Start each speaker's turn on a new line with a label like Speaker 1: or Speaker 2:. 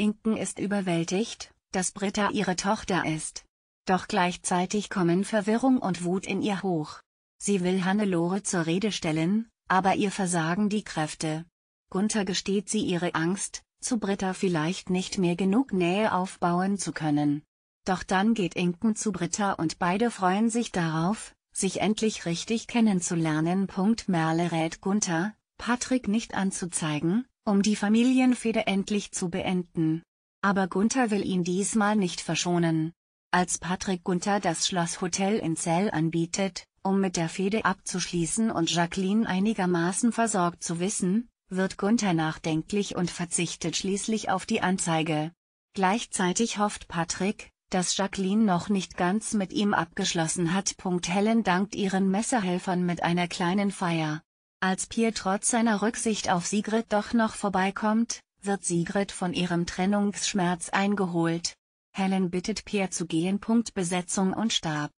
Speaker 1: Inken ist überwältigt, dass Britta ihre Tochter ist. Doch gleichzeitig kommen Verwirrung und Wut in ihr hoch. Sie will Hannelore zur Rede stellen, aber ihr versagen die Kräfte. Gunther gesteht sie ihre Angst, zu Britta vielleicht nicht mehr genug Nähe aufbauen zu können. Doch dann geht Inken zu Britta und beide freuen sich darauf, sich endlich richtig kennenzulernen. Merle rät Gunther, Patrick nicht anzuzeigen, um die Familienfehde endlich zu beenden. Aber Gunther will ihn diesmal nicht verschonen. Als Patrick Gunther das Schlosshotel in Zell anbietet, um mit der Fehde abzuschließen und Jacqueline einigermaßen versorgt zu wissen, wird Gunther nachdenklich und verzichtet schließlich auf die Anzeige. Gleichzeitig hofft Patrick, dass Jacqueline noch nicht ganz mit ihm abgeschlossen hat. Helen dankt ihren Messerhelfern mit einer kleinen Feier. Als Pier trotz seiner Rücksicht auf Sigrid doch noch vorbeikommt, wird Sigrid von ihrem Trennungsschmerz eingeholt. Helen bittet Pier zu gehen. Besetzung und Stab